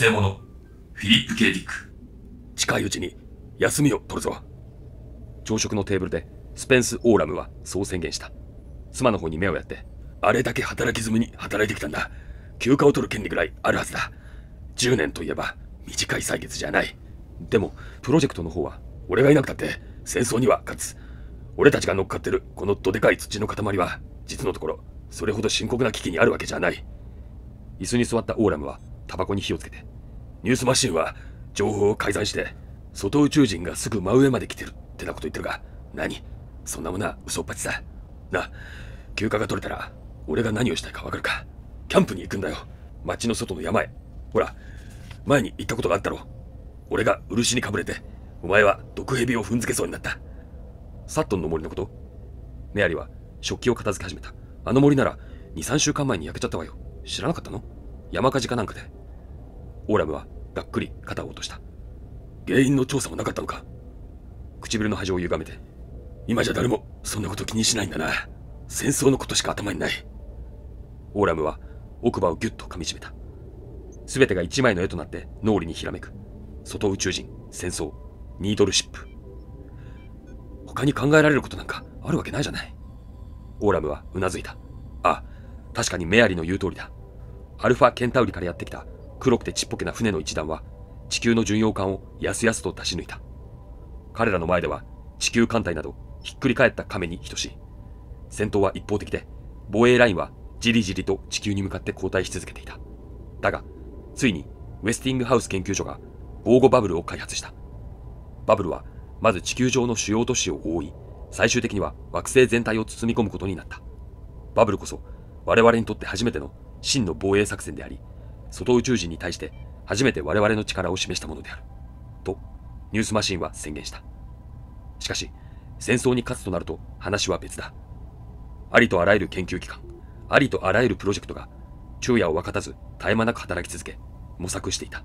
偽物、フィリップ・ケイディック。近いうちに休みを取るぞ。朝食のテーブルでスペンス・オーラムはそう宣言した。妻の方に目をやって、あれだけ働き済みに働いてきたんだ。休暇を取る権利ぐらいあるはずだ。10年といえば短い歳月じゃない。でも、プロジェクトの方は、俺がいなくたって戦争には勝つ。俺たちが乗っかってるこのどでかい土の塊は、実のところ、それほど深刻な危機にあるわけじゃない。椅子に座ったオーラムは、タバコに火をつけて、ニュースマシンは情報を改ざんして外宇宙人がすぐ真上まで来てるってなこと言ってるが何そんなものは嘘っぱちだな休暇が取れたら俺が何をしたいかわかるかキャンプに行くんだよ町の外の山へほら前に行ったことがあったろ俺が漆にかぶれてお前は毒蛇を踏んづけそうになったサットンの森のことメアリは食器を片付け始めたあの森なら23週間前に焼けちゃったわよ知らなかったの山火事かなんかでオーラムはがっくり肩を落とした原因の調査はなかったのか唇の端を歪めて今じゃ誰もそんなこと気にしないんだな戦争のことしか頭にないオーラムは奥歯をギュッと噛みしめた全てが一枚の絵となって脳裏にひらめく外宇宙人戦争ニードルシップ他に考えられることなんかあるわけないじゃないオーラムはうなずいたあ確かにメアリの言う通りだアルファケンタウリからやってきた黒くてちっぽけな船の一団は、地球の巡洋艦をやすやすと出し抜いた。彼らの前では、地球艦隊など、ひっくり返った亀に等しい。戦闘は一方的で、防衛ラインはじりじりと地球に向かって後退し続けていた。だが、ついに、ウェスティングハウス研究所が防護バブルを開発した。バブルは、まず地球上の主要都市を覆い、最終的には惑星全体を包み込むことになった。バブルこそ、我々にとって初めての真の防衛作戦であり、外宇宙人に対して初めて我々の力を示したものである。と、ニュースマシンは宣言した。しかし、戦争に勝つとなると話は別だ。ありとあらゆる研究機関、ありとあらゆるプロジェクトが、昼夜を分かたず絶え間なく働き続け、模索していた。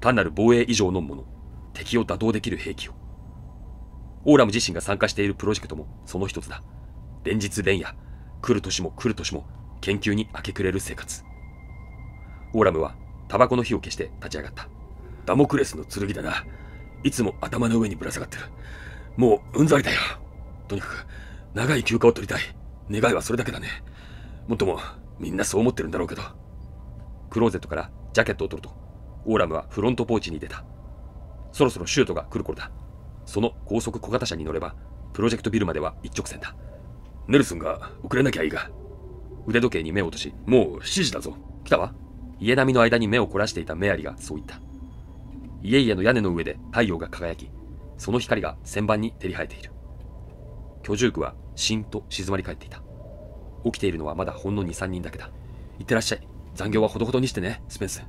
単なる防衛以上のもの、敵を打倒できる兵器を。オーラム自身が参加しているプロジェクトもその一つだ。連日連夜、来る年も来る年も研究に明け暮れる生活。オーラムはタバコの火を消して立ち上がったダモクレスの剣だないつも頭の上にぶら下がってるもううんざりだよとにかく長い休暇を取りたい願いはそれだけだねもっともみんなそう思ってるんだろうけどクローゼットからジャケットを取るとオーラムはフロントポーチに出たそろそろシュートが来る頃だその高速小型車に乗ればプロジェクトビルまでは一直線だネルソンが遅れなきゃいいが腕時計に目を落としもう7時だぞ来たわ家並みの間に目を凝らしていたメアリがそう言った。家々の屋根の上で太陽が輝き、その光が旋盤に照り生えている。居住区はしんと静まり返っていた。起きているのはまだほんの2、3人だけだ。いってらっしゃい。残業はほどほどにしてね、スペンス。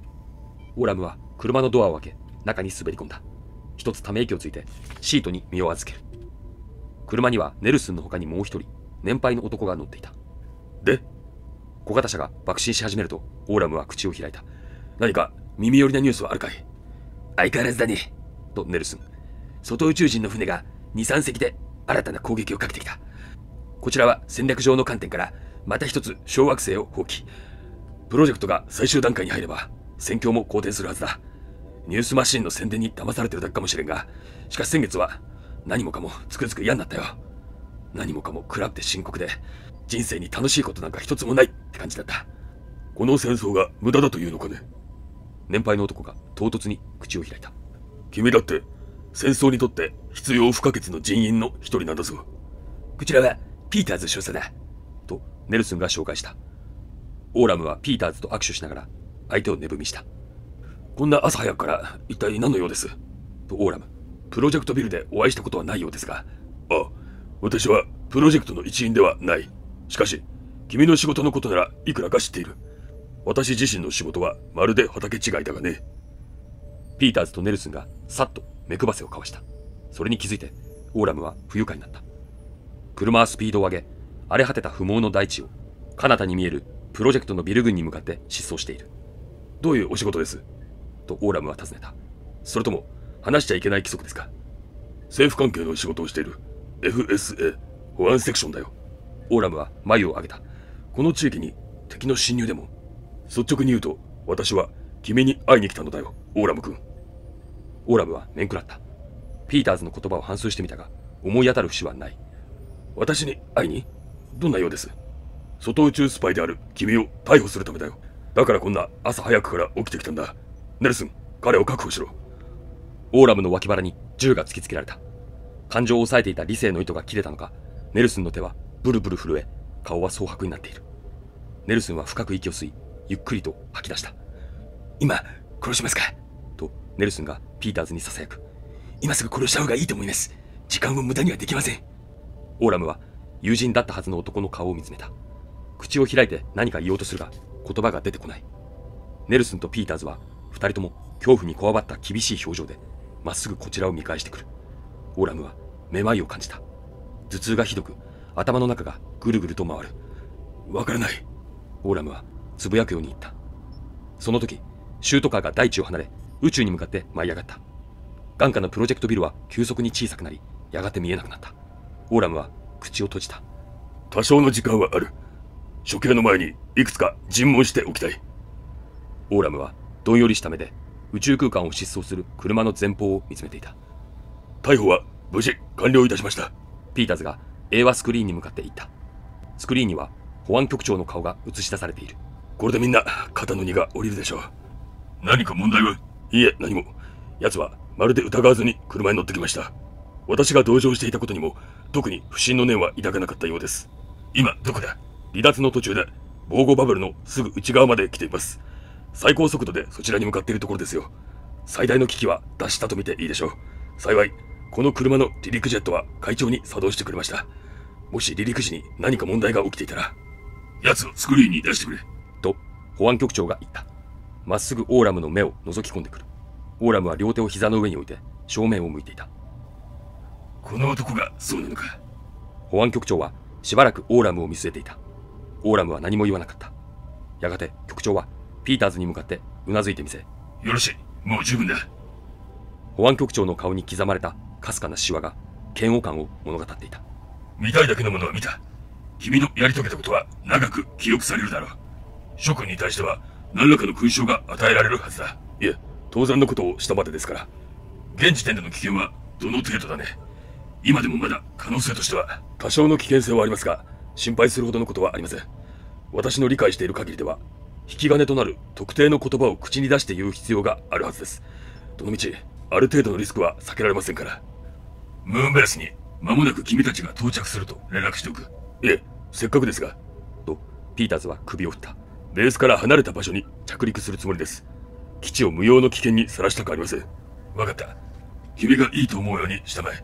オラムは車のドアを開け、中に滑り込んだ。一つため息をついて、シートに身を預ける。車にはネルスンの他にもう一人、年配の男が乗っていた。で、小型車が爆心し始めると、オーラムは口を開いた。何か耳寄りなニュースはあるかい相変わらずだね。とネルスン。外宇宙人の船が2、3隻で新たな攻撃をかけてきた。こちらは戦略上の観点から、また一つ小惑星を放棄。プロジェクトが最終段階に入れば、戦況も好転するはずだ。ニュースマシンの宣伝に騙されてるだけかもしれんが、しかし先月は何もかもつくづく嫌になったよ。何もかも暗くて深刻で、人生に楽しいことなんか一つもないって感じだった。この戦争が無駄だというのかね年配の男が唐突に口を開いた。君だって戦争にとって必要不可欠の人員の一人なんだぞ。こちらはピーターズ少佐だ。とネルソンが紹介した。オーラムはピーターズと握手しながら相手を寝踏みした。こんな朝早くから一体何の用ですとオーラム。プロジェクトビルでお会いしたことはないようですが。ああ、私はプロジェクトの一員ではない。しかし、君の仕事のことならいくらか知っている。私自身の仕事はまるで畑違いだがね。ピーターズとネルスンがさっと目配せを交わした。それに気づいて、オーラムは不愉快になった。車はスピードを上げ、荒れ果てた不毛の大地を、彼方に見えるプロジェクトのビル群に向かって失踪している。どういうお仕事ですとオーラムは尋ねた。それとも、話しちゃいけない規則ですか政府関係の仕事をしている FSA 保安セクションだよ。オーラムは眉を上げた。この地域に敵の侵入でも。率直に言うと、私は君に会いに来たのだよ、オーラム君。オーラムは面食らった。ピーターズの言葉を反芻してみたが、思い当たる節はない。私に会いにどんなようです外宇宙スパイである君を逮捕するためだよ。だからこんな朝早くから起きてきたんだ。ネルソン、彼を確保しろ。オーラムの脇腹に銃が突きつけられた。感情を抑えていた理性の糸が切れたのか、ネルソンの手はブルブル震え、顔は蒼白になっている。ネルソンは深く息を吸い、ゆっくりと吐き出した。今、殺しますかと、ネルソンがピーターズに囁く。今すぐ殺した方がいいと思います。時間を無駄にはできません。オーラムは、友人だったはずの男の顔を見つめた。口を開いて何か言おうとするが、言葉が出てこない。ネルソンとピーターズは、2人とも恐怖にこわばった厳しい表情で、まっすぐこちらを見返してくる。オーラムは、めまいを感じた。頭痛がひどく、頭の中がぐるぐると回る。わからない。オーラムはつぶやくように言った。その時、シュートカーが大地を離れ、宇宙に向かって舞い上がった。眼下のプロジェクトビルは急速に小さくなり、やがて見えなくなった。オーラムは口を閉じた。多少の時間はある。処刑の前にいくつか尋問しておきたい。オーラムはどんよりした目で宇宙空間を疾走する車の前方を見つめていた。逮捕は無事完了いたしました。ピーターズが映画スクリーンに向かっていったスクリーンには保安局長の顔が映し出されているこれでみんな肩の荷が下りるでしょう何か問題はいいえ何も奴はまるで疑わずに車に乗ってきました私が同乗していたことにも特に不審の念は抱かなかったようです今どこだ離脱の途中で防護バブルのすぐ内側まで来ています最高速度でそちらに向かっているところですよ最大の危機は脱したとみていいでしょう幸いこの車の離陸ジェットは会長に作動してくれました。もし離陸時に何か問題が起きていたら。奴をスクリーンに出してくれ。と、保安局長が言った。まっすぐオーラムの目を覗き込んでくる。オーラムは両手を膝の上に置いて、正面を向いていた。この男がそうなのか。保安局長はしばらくオーラムを見据えていた。オーラムは何も言わなかった。やがて局長はピーターズに向かってうなずいてみせ。よろしい。もう十分だ。保安局長の顔に刻まれたかすかなシワが嫌悪感を物語っていた見たいだけのものは見た君のやり遂げたことは長く記憶されるだろう諸君に対しては何らかの勲章が与えられるはずだいえ当然のことをしたまでですから現時点での危険はどの程度だね今でもまだ可能性としては多少の危険性はありますが心配するほどのことはありません私の理解している限りでは引き金となる特定の言葉を口に出して言う必要があるはずですどのみちある程度のリスクは避けられませんからムーンベースに、間もなく君たちが到着すると連絡しておく。ええ、せっかくですが。と、ピーターズは首を振った。ベースから離れた場所に着陸するつもりです。基地を無用の危険にさらしたくありません。わかった。君がいいと思うようにしたまえ。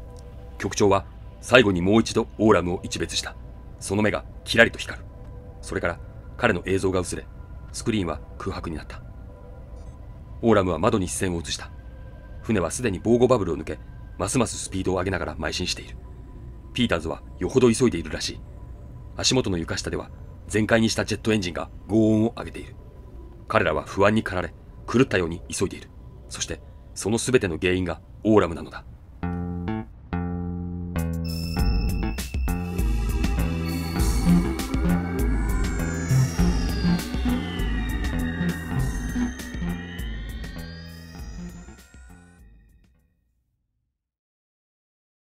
局長は最後にもう一度オーラムを一別した。その目がキラリと光る。それから彼の映像が薄れ、スクリーンは空白になった。オーラムは窓に視線を移した。船はすでに防護バブルを抜け、ますますスピードを上げながら邁進している。ピーターズはよほど急いでいるらしい。足元の床下では全開にしたジェットエンジンが轟音を上げている。彼らは不安に駆られ、狂ったように急いでいる。そして、その全ての原因がオーラムなのだ。